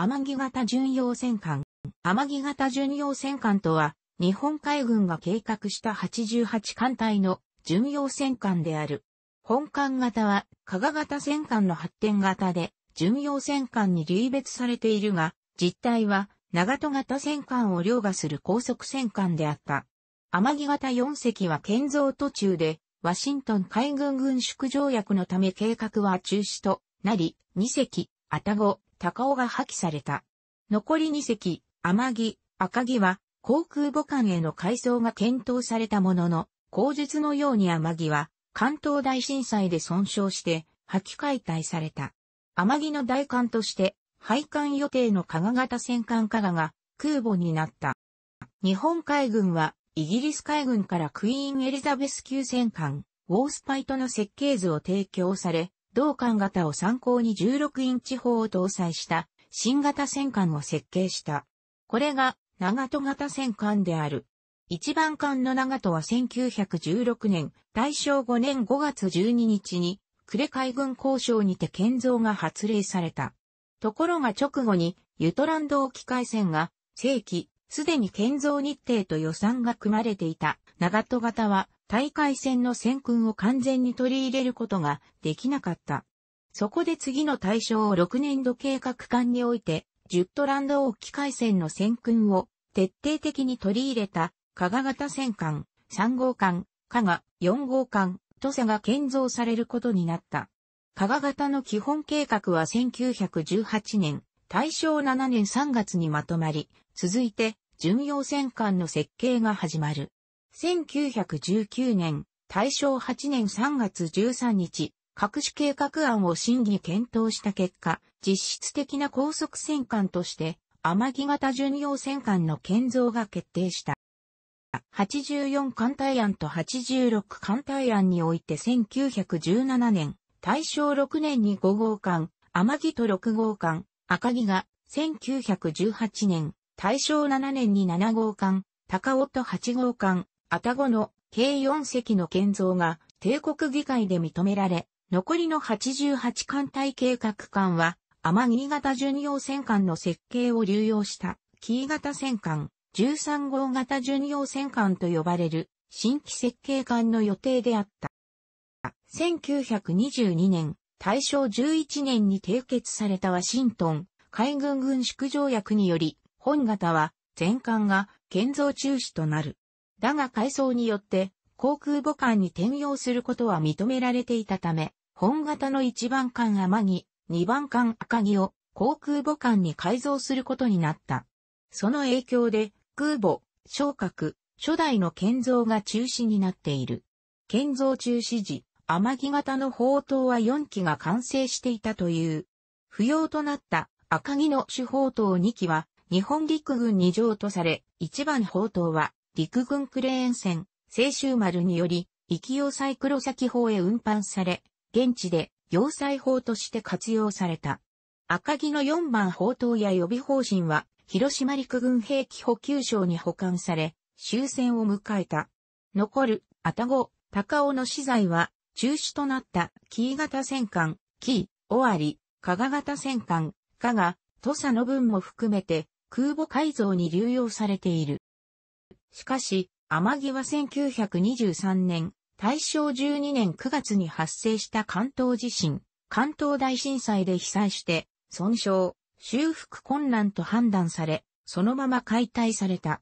天城型巡洋戦艦。天城型巡洋戦艦とは、日本海軍が計画した88艦隊の巡洋戦艦である。本艦型は、加賀型戦艦の発展型で、巡洋戦艦に類別されているが、実態は、長戸型戦艦を凌駕する高速戦艦であった。天城型4隻は建造途中で、ワシントン海軍軍縮条約のため計画は中止となり、2隻、たご。高尾が破棄された。残り2隻、天城、赤城は、航空母艦への改装が検討されたものの、口述のように天城は、関東大震災で損傷して、破棄解体された。天城の大艦として、配艦予定の加賀型戦艦加賀が空母になった。日本海軍は、イギリス海軍からクイーンエリザベス級戦艦、ウォースパイトの設計図を提供され、同艦型を参考に16インチ砲を搭載した新型戦艦を設計した。これが長門型戦艦である。一番艦の長門は1916年、大正5年5月12日に、呉海軍交渉にて建造が発令された。ところが直後に、ユトランド沖海戦が、正規、すでに建造日程と予算が組まれていた長門型は、大会戦の戦訓を完全に取り入れることができなかった。そこで次の対象を6年度計画間において、ュットランド沖機海戦の戦訓を徹底的に取り入れた、加賀型戦艦、3号艦、加賀、4号艦、土佐が建造されることになった。加賀型の基本計画は1918年、大正7年3月にまとまり、続いて、巡洋戦艦の設計が始まる。1919年、大正8年3月13日、各種計画案を審議検討した結果、実質的な高速戦艦として、天城型巡洋戦艦の建造が決定した。84艦隊案と86艦隊案において1917年、大正6年に5号艦、天城と6号艦、赤城が、1918年、大正7年に7号艦、高尾と8号艦、アタゴの計4隻の建造が帝国議会で認められ、残りの88艦隊計画艦は、天木型巡洋戦艦の設計を流用した、木型戦艦、13号型巡洋戦艦と呼ばれる、新規設計艦の予定であった。1922年、大正11年に締結されたワシントン海軍軍縮条約により、本型は全艦が建造中止となる。だが改装によって航空母艦に転用することは認められていたため、本型の1番艦天城、2番艦赤城を航空母艦に改造することになった。その影響で空母、昇格、初代の建造が中止になっている。建造中止時、天城型の砲塔は4機が完成していたという。不要となった赤城の主砲塔2機は日本陸軍に譲渡され、1番砲塔は陸軍クレーン船、青州丸により、行きイクロ先砲へ運搬され、現地で要塞砲として活用された。赤城の4番砲塔や予備砲針は、広島陸軍兵器補給省に保管され、終戦を迎えた。残る、あたご、高尾の資材は、中止となった、キー型戦艦、紀伊、尾張、加賀型戦艦、加賀、土佐の分も含めて、空母改造に流用されている。しかし、天城は1923年、大正12年9月に発生した関東地震、関東大震災で被災して、損傷、修復困難と判断され、そのまま解体された。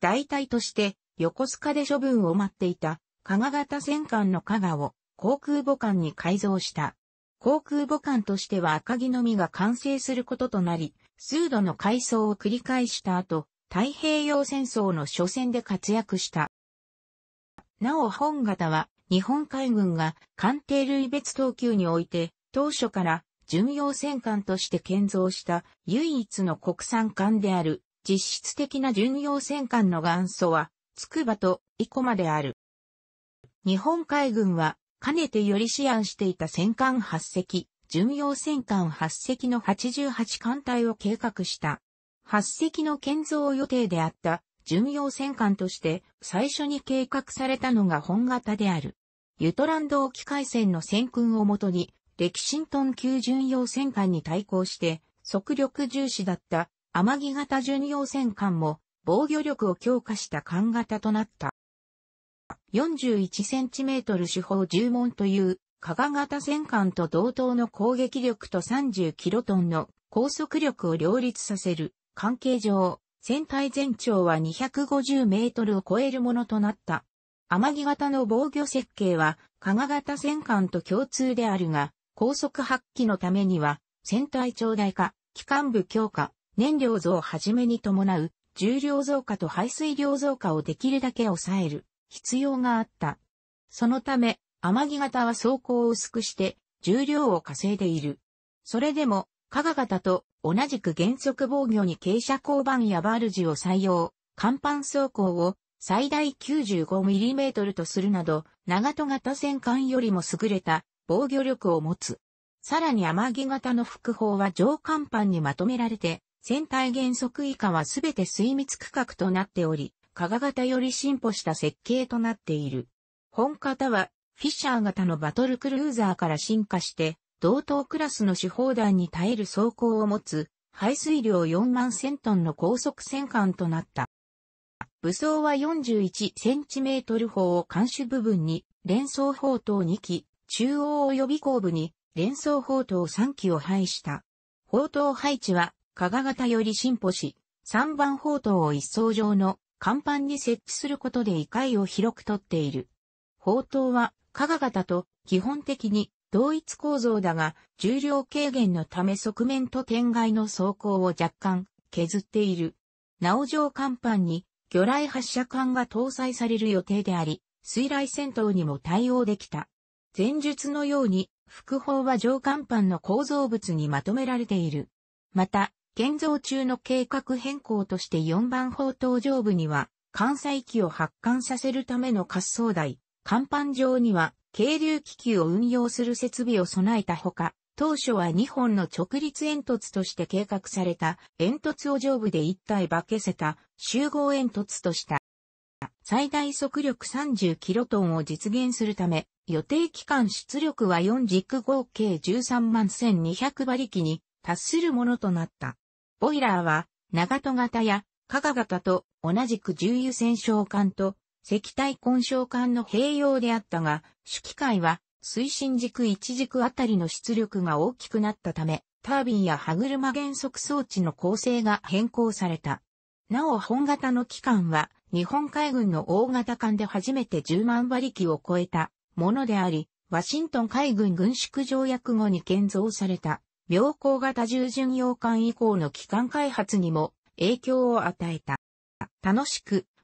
代替として、横須賀で処分を待っていた、加賀型戦艦の加賀を航空母艦に改造した。航空母艦としては赤木のみが完成することとなり、数度の改装を繰り返した後、太平洋戦争の初戦で活躍した。なお本型は日本海軍が艦艇類別等級において当初から巡洋戦艦として建造した唯一の国産艦である実質的な巡洋戦艦の元祖はつくばと生駒である。日本海軍はかねてより試案していた戦艦8隻、巡洋戦艦8隻の88艦隊を計画した。8隻の建造予定であった巡洋戦艦として最初に計画されたのが本型である。ユトランド沖海戦の戦訓をもとに、レキシントン級巡洋戦艦に対抗して、速力重視だった天城型巡洋戦艦も防御力を強化した艦型となった。41cm 四方10門という加賀型戦艦と同等の攻撃力と 30kt の高速力を両立させる関係上、船体全長は250メートルを超えるものとなった。天城型の防御設計は、加賀型戦艦と共通であるが、高速発揮のためには、船体長大化、機関部強化、燃料増をはじめに伴う、重量増加と排水量増加をできるだけ抑える必要があった。そのため、天城型は走行を薄くして重量を稼いでいる。それでも加賀型と同じく原則防御に傾斜鋼板やバルジを採用、甲板走行を最大 95mm とするなど、長戸型戦艦よりも優れた防御力を持つ。さらに天城型の副砲は上甲板にまとめられて、船体原則以下はすべて水密区画となっており、加賀型より進歩した設計となっている。本型は、フィッシャー型のバトルクルーザーから進化して、同等クラスの手砲弾に耐える装甲を持つ、排水量4万千トンの高速戦艦となった。武装は4 1トル砲を艦首部分に連装砲塔2機、中央及び後部に連装砲塔3機を配した。砲塔配置は、加賀型より進歩し、3番砲塔を一層上の甲板に設置することで異界を広くとっている。砲塔は、加賀型と基本的に同一構造だが、重量軽減のため側面と天外の走行を若干削っている。なお上甲板に魚雷発射管が搭載される予定であり、水雷戦闘にも対応できた。前述のように、副砲は上甲板の構造物にまとめられている。また、建造中の計画変更として4番砲塔上部には、艦載機を発艦させるための滑走台、甲板上には軽流気球を運用する設備を備えたほか、当初は2本の直立煙突として計画された煙突を上部で一体化けせた集合煙突とした。最大速力30キロトンを実現するため、予定期間出力は4軸合計13万1200馬力に達するものとなった。ボイラーは長戸型や加賀型と同じく重油戦勝管と石体混焼管の併用であったが、主機械は推進軸一軸あたりの出力が大きくなったため、タービンや歯車減速装置の構成が変更された。なお本型の機関は、日本海軍の大型艦で初めて10万馬力を超えたものであり、ワシントン海軍軍縮条約後に建造された、秒光型従順洋艦以降の機関開発にも影響を与えた。楽しく、